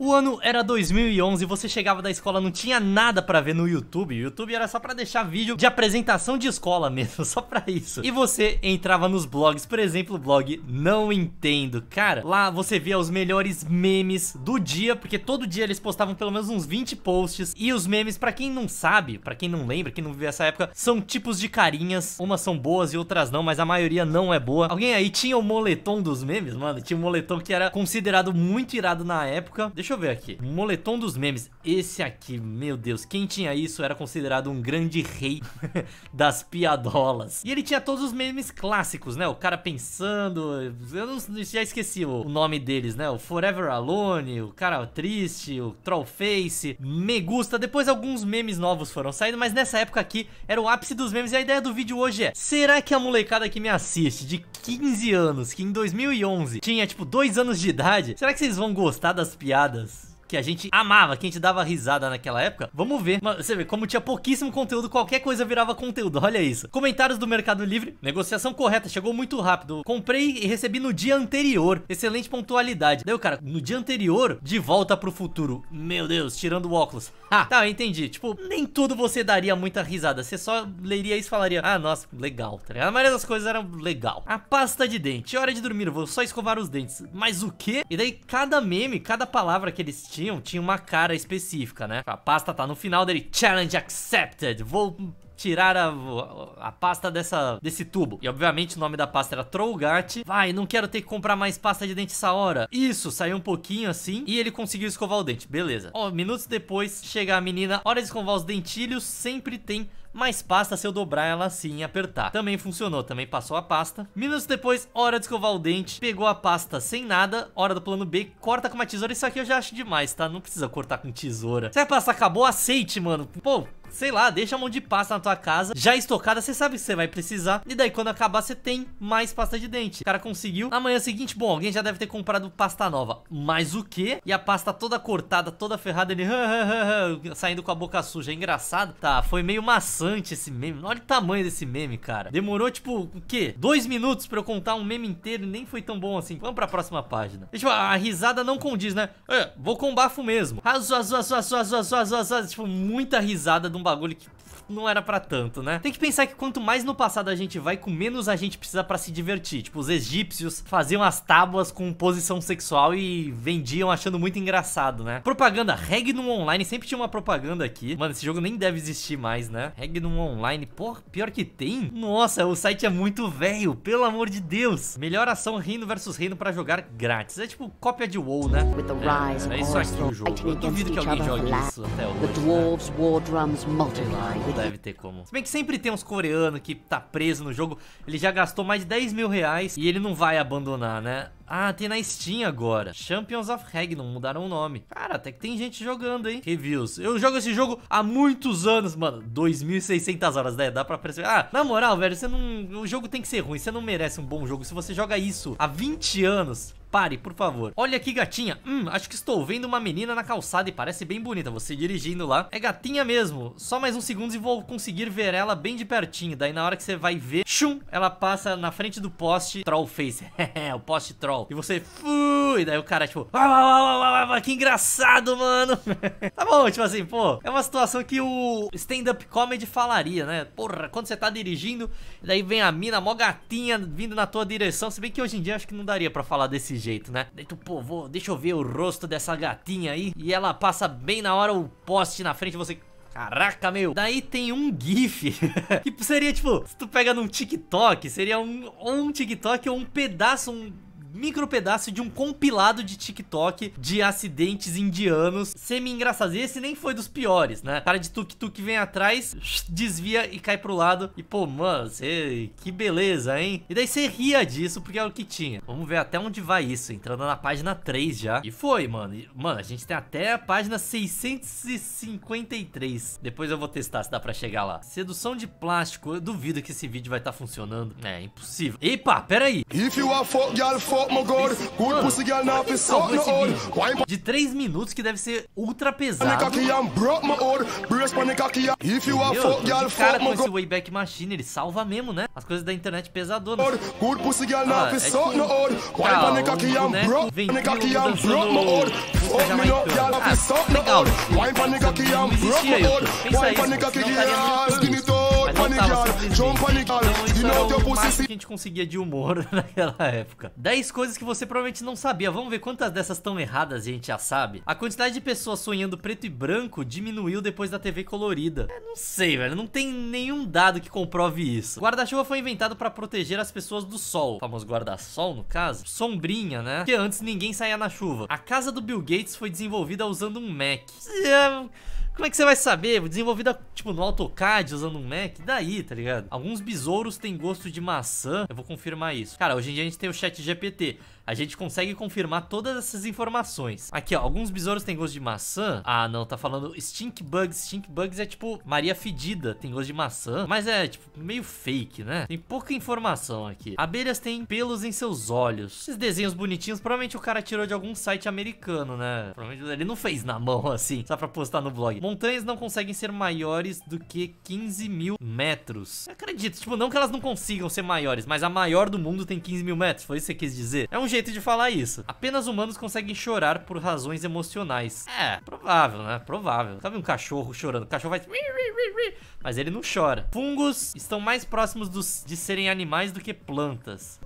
O ano era 2011 e você chegava da escola não tinha nada para ver no YouTube. O YouTube era só para deixar vídeo de apresentação de escola mesmo, só para isso. E você entrava nos blogs, por exemplo, o blog Não Entendo. Cara, lá você via os melhores memes do dia, porque todo dia eles postavam pelo menos uns 20 posts. E os memes, para quem não sabe, para quem não lembra, quem não viveu essa época, são tipos de carinhas. Umas são boas e outras não, mas a maioria não é boa. Alguém aí tinha o moletom dos memes, mano? Tinha um moletom que era considerado muito irado na época. Deixa Deixa eu ver aqui. Moletom dos memes. Esse aqui, meu Deus, quem tinha isso era considerado um grande rei das piadolas. E ele tinha todos os memes clássicos, né? O cara pensando, eu não, já esqueci o, o nome deles, né? O Forever Alone, o cara triste, o Trollface, Me Gusta. Depois alguns memes novos foram saindo, mas nessa época aqui era o ápice dos memes. E a ideia do vídeo hoje é, será que a molecada que me assiste de 15 anos, que em 2011 tinha tipo 2 anos de idade, será que vocês vão gostar das piadas? of que a gente amava, que a gente dava risada naquela época. Vamos ver. Você vê, como tinha pouquíssimo conteúdo, qualquer coisa virava conteúdo. Olha isso. Comentários do Mercado Livre. Negociação correta, chegou muito rápido. Comprei e recebi no dia anterior. Excelente pontualidade. Daí cara, no dia anterior, de volta pro futuro. Meu Deus, tirando o óculos. Ah, tá, eu entendi. Tipo, nem tudo você daria muita risada. Você só leria isso e falaria, ah, nossa, legal. Tá a maioria das coisas era legal. A pasta de dente. Hora de dormir, vou só escovar os dentes. Mas o quê? E daí cada meme, cada palavra que eles batiam tinha uma cara específica, né? A pasta tá no final dele, challenge accepted, vou tirar a, a, pasta dessa, desse tubo. E obviamente o nome da pasta era Trollgart. Vai, não quero ter que comprar mais pasta de dente essa hora. Isso, saiu um pouquinho assim e ele conseguiu escovar o dente, beleza. Ó, minutos depois chega a menina, hora de escovar os dentilhos, sempre tem mais pasta se eu dobrar ela assim e apertar. Também funcionou, também passou a pasta. Minutos depois, hora de escovar o dente, pegou a pasta sem nada, hora do plano B, corta com uma tesoura. Isso aqui eu já acho demais, tá? Não precisa cortar com tesoura. Se a pasta acabou, aceite, mano. Pô, Sei lá, deixa a mão de pasta na tua casa, já estocada, você sabe que você vai precisar. E daí quando acabar, você tem mais pasta de dente. O cara conseguiu. Amanhã seguinte, bom, alguém já deve ter comprado pasta nova. Mas o quê? E a pasta toda cortada, toda ferrada, ele saindo com a boca suja. É engraçado. Tá, foi meio maçante esse meme. Olha o tamanho desse meme, cara. Demorou, tipo, o quê? Dois minutos pra eu contar um meme inteiro e nem foi tão bom assim. Vamos pra próxima página. E, tipo, a risada não condiz, né? É, vou com bafo mesmo. Ah, tipo, muita risada do um bagulho que não era pra tanto, né? Tem que pensar que quanto mais no passado a gente vai, com menos a gente precisa pra se divertir. Tipo, os egípcios faziam as tábuas com posição sexual e vendiam achando muito engraçado, né? Propaganda, Regnum Online, sempre tinha uma propaganda aqui. Mano, esse jogo nem deve existir mais, né? Regnum Online, pô, pior que tem? Nossa, o site é muito velho, pelo amor de Deus. Melhor ação Reino versus Reino pra jogar grátis. É tipo cópia de WoW, né? É, é isso aqui o jogo. Eu duvido que alguém jogue isso até hoje. Né? Não deve ter como. Se bem que sempre tem uns coreanos que tá preso no jogo. Ele já gastou mais de 10 mil reais e ele não vai abandonar, né? Ah, tem na Steam agora. Champions of Regnum, mudaram o nome. Cara, até que tem gente jogando, hein? Reviews. Eu jogo esse jogo há muitos anos, mano. 2.600 horas, né? Dá pra perceber. Ah, na moral, velho, você não... O jogo tem que ser ruim. Você não merece um bom jogo. Se você joga isso há 20 anos, Pare, por favor. Olha aqui, gatinha. Hum, acho que estou vendo uma menina na calçada e parece bem bonita. Você dirigindo lá. É gatinha mesmo. Só mais uns segundos e vou conseguir ver ela bem de pertinho. Daí na hora que você vai ver, chum, ela passa na frente do poste troll face. É, o poste troll. E você, fui. Daí o cara, tipo, que engraçado, mano. tá bom, tipo assim, pô, é uma situação que o stand-up comedy falaria, né? Porra, quando você tá dirigindo, daí vem a mina, mó gatinha, vindo na tua direção. Se bem que hoje em dia acho que não daria pra falar desse jeito, né? Daí tu, pô, vou, deixa eu ver o rosto dessa gatinha aí. E ela passa bem na hora o poste na frente, você... Caraca, meu. Daí tem um GIF que seria, tipo, se tu pega num TikTok, seria um, um TikTok ou um pedaço, um micro pedaço de um compilado de TikTok de acidentes indianos semi-engraçados. E esse nem foi dos piores, né? Cara de tuk-tuk vem atrás, desvia e cai pro lado. E pô, mano, cê... que beleza, hein? E daí você ria disso porque é o que tinha. Vamos ver até onde vai isso, entrando na página 3 já. E foi, mano. E, mano, a gente tem até a página 653. Depois eu vou testar se dá pra chegar lá. Sedução de plástico. Eu duvido que esse vídeo vai estar tá funcionando. É, impossível. Epa, pera aí. If you are for de 3 minutos que deve ser ultra pesado. Meu, cara com esse Wayback Machine, ele salva mesmo, né? As coisas da internet pesadona. Ah, é o boneco vem o máximo que a gente conseguia de humor naquela época. 10 coisas que você provavelmente não sabia. Vamos ver quantas dessas estão erradas e a gente já sabe. A quantidade de pessoas sonhando preto e branco diminuiu depois da TV colorida. Eu não sei, velho. Não tem nenhum dado que comprove isso. Guarda-chuva foi inventado para proteger as pessoas do sol. O famoso guarda-sol, no caso. Sombrinha, né? Porque antes ninguém saía na chuva. A casa do Bill Gates foi desenvolvida usando um Mac. É, como é que você vai saber? Desenvolvida, tipo, no AutoCAD, usando um Mac. Daí, tá ligado? Alguns besouros têm gosto de maçã. Eu vou confirmar isso. Cara, hoje em dia a gente tem o chat GPT a gente consegue confirmar todas essas informações. Aqui, ó, alguns besouros têm gosto de maçã. Ah, não, tá falando stink bugs. Stink bugs é tipo Maria Fedida, tem gosto de maçã. Mas é, tipo, meio fake, né? Tem pouca informação aqui. Abelhas têm pelos em seus olhos. Esses desenhos bonitinhos, provavelmente o cara tirou de algum site americano, né? Provavelmente ele não fez na mão, assim, só pra postar no blog. Montanhas não conseguem ser maiores do que 15 mil metros. Eu acredito, tipo, não que elas não consigam ser maiores, mas a maior do mundo tem 15 mil metros, foi isso que você quis dizer? É um jeito jeito de falar isso. Apenas humanos conseguem chorar por razões emocionais. É, provável, né? Provável. Sabe um cachorro chorando? O cachorro vai, Mas ele não chora. Fungos estão mais próximos dos... de serem animais do que plantas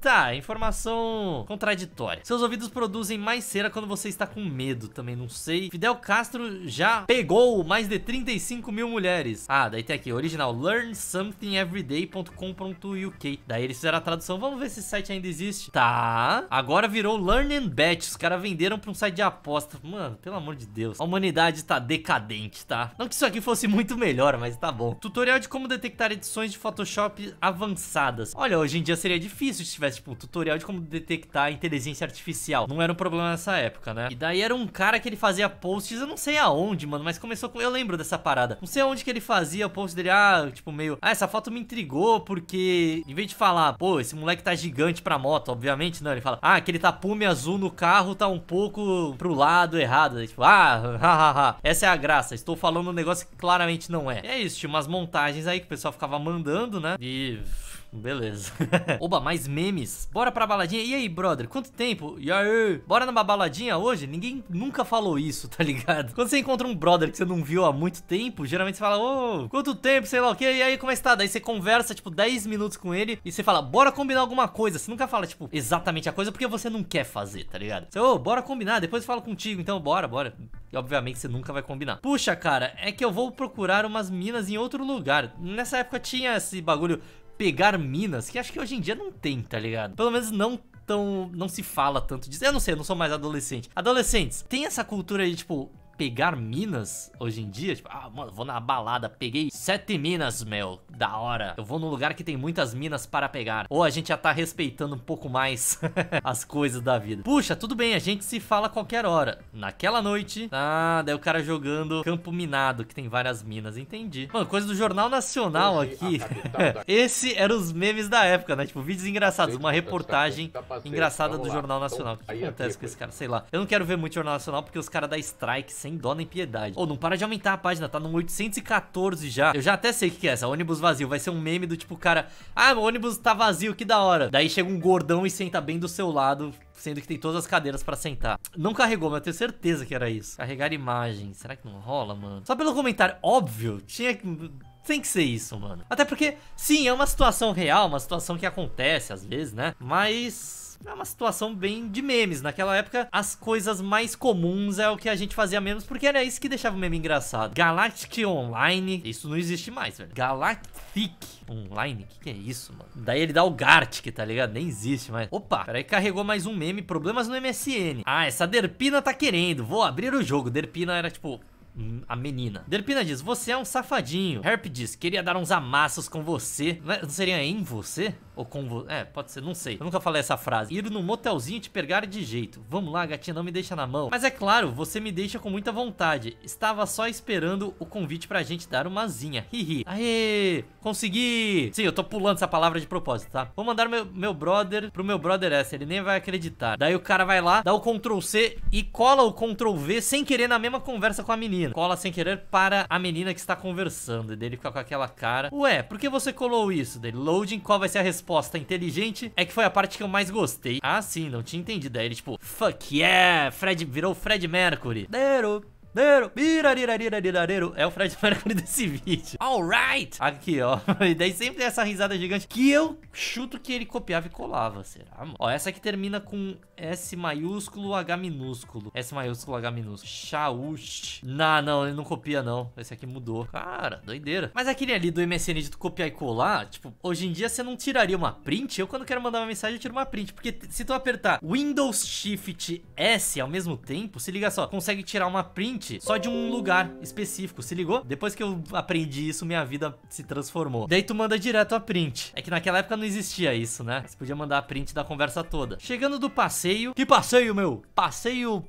tá, informação contraditória. Seus ouvidos produzem mais cera quando você está com medo, também não sei. Fidel Castro já pegou mais de 35 mil mulheres. Ah, daí tem aqui, original, learnsomethingeveryday.com.uk. Daí eles fizeram a tradução, vamos ver se esse site ainda existe. Tá, agora virou Learn and Bet, os caras venderam para um site de aposta. Mano, pelo amor de Deus, a humanidade está decadente, tá? Não que isso aqui fosse muito melhor, mas tá bom. Tutorial de como detectar edições de Photoshop avançadas. Olha, hoje em dia seria seria é difícil se tivesse, tipo, um tutorial de como detectar inteligência artificial. Não era um problema nessa época, né? E daí era um cara que ele fazia posts, eu não sei aonde, mano, mas começou com... Eu lembro dessa parada. Não sei aonde que ele fazia o post dele, ah, tipo, meio... Ah, essa foto me intrigou porque... Em vez de falar, pô, esse moleque tá gigante pra moto, obviamente, não. Ele fala, ah, aquele tapume azul no carro tá um pouco pro lado errado. Aí, tipo, ah, hahaha, essa é a graça. Estou falando um negócio que claramente não é. E é isso, tinha umas montagens aí que o pessoal ficava mandando, né? E Beleza. Oba, mais memes. Bora pra baladinha. E aí, brother? Quanto tempo? E aí? Bora numa baladinha hoje? Ninguém nunca falou isso, tá ligado? Quando você encontra um brother que você não viu há muito tempo, geralmente você fala, ô, oh, quanto tempo, sei lá o quê, e aí como é que tá? Daí você conversa, tipo, 10 minutos com ele e você fala, bora combinar alguma coisa. Você nunca fala, tipo, exatamente a coisa porque você não quer fazer, tá ligado? Você, ô, oh, bora combinar, depois eu falo contigo, então bora, bora. E obviamente você nunca vai combinar. Puxa, cara, é que eu vou procurar umas minas em outro lugar. Nessa época tinha esse bagulho pegar minas, que acho que hoje em dia não tem, tá ligado? Pelo menos não tão. Não se fala tanto disso. Eu não sei, eu não sou mais adolescente. Adolescentes, tem essa cultura de, tipo, pegar minas hoje em dia, tipo, ah, mano, vou na balada, peguei sete minas, meu, da hora. Eu vou num lugar que tem muitas minas para pegar. Ou a gente já tá respeitando um pouco mais as coisas da vida. Puxa, tudo bem, a gente se fala a qualquer hora. Naquela noite, ah, daí o cara jogando campo minado, que tem várias minas, entendi. Mano, coisa do Jornal Nacional hoje, aqui. Esse era os memes da época, né? Tipo, vídeos engraçados, uma reportagem engraçada do Jornal Nacional. O que acontece com esse cara? Sei lá. Eu não quero ver muito Jornal Nacional porque os caras da strike sem dó nem piedade. Ou oh, não para de aumentar a página, tá no 814 já. Eu já até sei o que é essa, ônibus vazio. Vai ser um meme do tipo, cara, ah, meu ônibus tá vazio, que da hora. Daí chega um gordão e senta bem do seu lado, sendo que tem todas as cadeiras pra sentar. Não carregou, mas eu tenho certeza que era isso. Carregar imagem, será que não rola, mano? Só pelo comentário, óbvio, tinha que... Tem que ser isso, mano. Até porque, sim, é uma situação real, uma situação que acontece às vezes, né? Mas é uma situação bem de memes. Naquela época, as coisas mais comuns é o que a gente fazia menos, porque era isso que deixava o meme engraçado. Galactic Online, isso não existe mais, velho. Galactic Online, que que é isso, mano? Daí ele dá o Gartic, tá ligado? Nem existe mais. Opa, peraí, carregou mais um meme, problemas no MSN. Ah, essa Derpina tá querendo, vou abrir o jogo. Derpina era tipo Hum, a menina. Delpina diz, você é um safadinho. Herp diz, queria dar uns amassos com você. Não, seria em você? Ou com você? É, pode ser, não sei. Eu nunca falei essa frase. Ir num motelzinho e te pegar de jeito. Vamos lá, gatinha, não me deixa na mão. Mas é claro, você me deixa com muita vontade. Estava só esperando o convite pra gente dar uma zinha. Hihi. Aê, consegui. Sim, eu tô pulando essa palavra de propósito, tá? Vou mandar meu, meu brother pro meu brother S, ele nem vai acreditar. Daí o cara vai lá, dá o Ctrl C e cola o Ctrl V sem querer na mesma conversa com a menina menina. Cola sem querer para a menina que está conversando. E dele fica com aquela cara. Ué, por que você colou isso? Dele, loading, qual vai ser a resposta? Inteligente é que foi a parte que eu mais gostei. Ah, sim, não tinha entendido. Daí ele, tipo, fuck yeah, Fred virou Fred Mercury. Daí é o Fred Mercury desse vídeo. Alright! Aqui, ó. E daí sempre essa risada gigante que eu chuto que ele copiava e colava. Será, mano? Ó, essa aqui termina com S maiúsculo, H minúsculo. S maiúsculo, H minúsculo. Chaush. Nah, não, ele não copia, não. Esse aqui mudou. Cara, doideira. Mas aquele ali do MSN de tu copiar e colar, tipo, hoje em dia você não tiraria uma print? Eu, quando quero mandar uma mensagem, eu tiro uma print. Porque se tu apertar Windows Shift S ao mesmo tempo, se liga só, consegue tirar uma print mente só de um lugar específico, se ligou? Depois que eu aprendi isso, minha vida se transformou. Daí tu manda direto a print. É que naquela época não existia isso, né? Você podia mandar a print da conversa toda. Chegando do passeio... Que passeio, meu? Passeio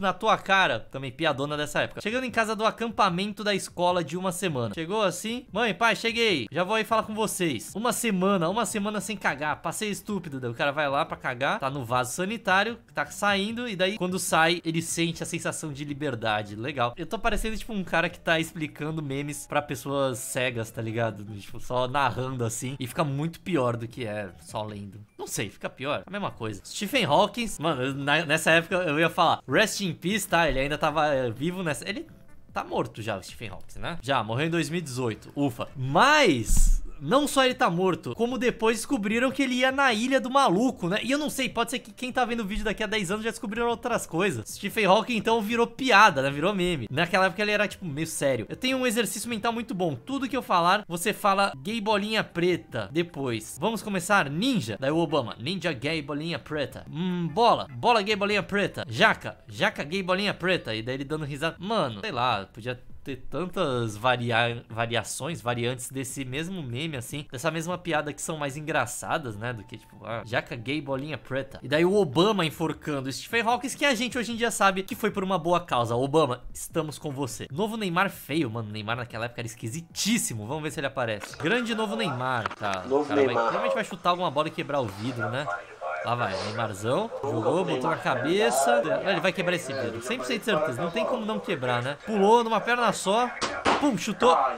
na tua cara. Também piadona dessa época. Chegando em casa do acampamento da escola de uma semana. Chegou assim? Mãe, pai, cheguei. Já vou aí falar com vocês. Uma semana, uma semana sem cagar. Passei estúpido. Daí o cara vai lá pra cagar, tá no vaso sanitário, tá saindo. E daí, quando sai, ele sente a sensação de liberdade. Legal. Eu tô parecendo, tipo, um cara que tá explicando memes pra pessoas cegas, tá ligado? Tipo, só narrando assim. E fica muito pior do que é só lendo. Não sei, fica pior. A mesma coisa. Stephen Hawking, mano, nessa época eu ia falar. Rest Rest in Peace, tá? Ele ainda tava eh, vivo nessa... Ele tá morto já, o Stephen Hawking, né? Já, morreu em 2018. Ufa. Mas não só ele tá morto, como depois descobriram que ele ia na ilha do maluco, né? E eu não sei, pode ser que quem tá vendo o vídeo daqui a 10 anos já descobriram outras coisas. Stephen Hawking, então, virou piada, né? Virou meme. Naquela época ele era, tipo, meio sério. Eu tenho um exercício mental muito bom. Tudo que eu falar, você fala gay bolinha preta depois. Vamos começar? Ninja. Daí o Obama. Ninja gay bolinha preta. Hum, bola. Bola gay bolinha preta. Jaca. Jaca gay bolinha preta. E daí ele dando risada. Mano, sei lá, podia ter tantas varia variações, variantes desse mesmo meme, assim, dessa mesma piada que são mais engraçadas, né? Do que tipo, ah, já caguei bolinha preta. E daí o Obama enforcando o Stephen Hawking, que a gente hoje em dia sabe que foi por uma boa causa. Obama, estamos com você. Novo Neymar feio, mano. Neymar naquela época era esquisitíssimo. Vamos ver se ele aparece. Grande novo Neymar, tá? Novo Neymar. Vai, provavelmente vai chutar alguma bola e quebrar o vidro, né? Lá vai, Neymarzão. Jogou, botou na cabeça. Ele vai quebrar esse vidro. 100% certeza. Não tem como não quebrar, né? Pulou numa perna só. Pum, chutou. Ah,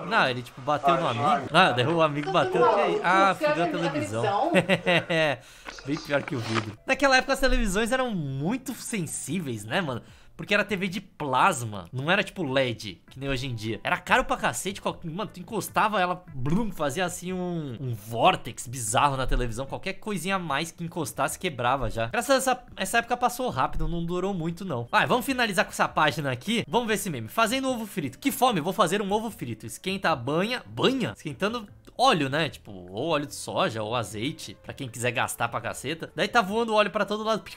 ele, não, ele tipo bateu no amigo. Ah, derrubou o amigo bateu. Ah, fudeu a televisão. Bem pior que o vidro. Naquela época as televisões eram muito sensíveis, né, mano? Porque era TV de plasma, não era tipo LED, que nem hoje em dia. Era caro pra cacete, mano, tu encostava ela, blum, fazia assim um, um vórtex bizarro na televisão, qualquer coisinha a mais que encostasse quebrava já. Graças a essa, essa época passou rápido, não durou muito não. Vai, ah, vamos finalizar com essa página aqui, vamos ver esse meme. Fazendo ovo frito, que fome, vou fazer um ovo frito. Esquenta a banha, banha? Esquentando óleo, né? Tipo, ou óleo de soja, ou azeite, pra quem quiser gastar pra caceta. Daí tá voando óleo pra todo lado.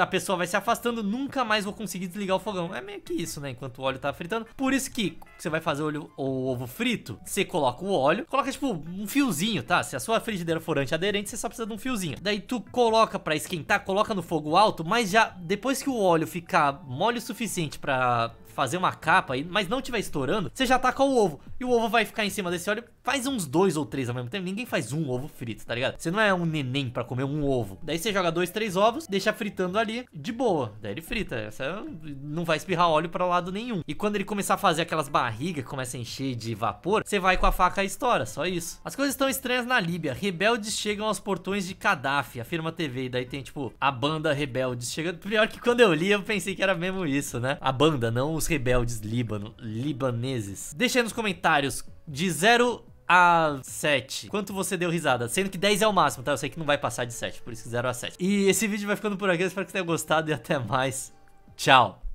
A pessoa vai se afastando, nunca mais vou conseguir desligar o fogão. É meio que isso, né? Enquanto o óleo tá fritando. Por isso que você vai fazer o, o ovo frito, você coloca o óleo, coloca tipo um fiozinho, tá? Se a sua frigideira for antiaderente, você só precisa de um fiozinho. Daí tu coloca pra esquentar, coloca no fogo alto, mas já depois que o óleo ficar mole o suficiente pra fazer uma capa, mas não tiver estourando, você já taca o ovo. E o ovo vai ficar em cima desse óleo, faz uns dois ou três ao mesmo tempo. Ninguém faz um ovo frito, tá ligado? Você não é um neném pra comer um ovo. Daí você joga dois, três ovos, deixa fritando ali, de boa. Daí ele frita. Você não vai espirrar óleo pra lado nenhum. E quando ele começar a fazer aquelas barrigas que a encher de vapor, você vai com a faca e estoura, só isso. As coisas estão estranhas na Líbia. Rebeldes chegam aos portões de Gaddafi, afirma a TV. E daí tem, tipo, a banda Rebeldes chegando. Pior que quando eu li, eu pensei que era mesmo isso, né? A banda, não os os rebeldes Líbano, libaneses. Deixa aí nos comentários de 0 a 7. Quanto você deu risada? Sendo que 10 é o máximo, tá? Eu sei que não vai passar de 7, por isso que 0 a 7. E esse vídeo vai ficando por aqui. Eu espero que você tenha gostado e até mais. Tchau.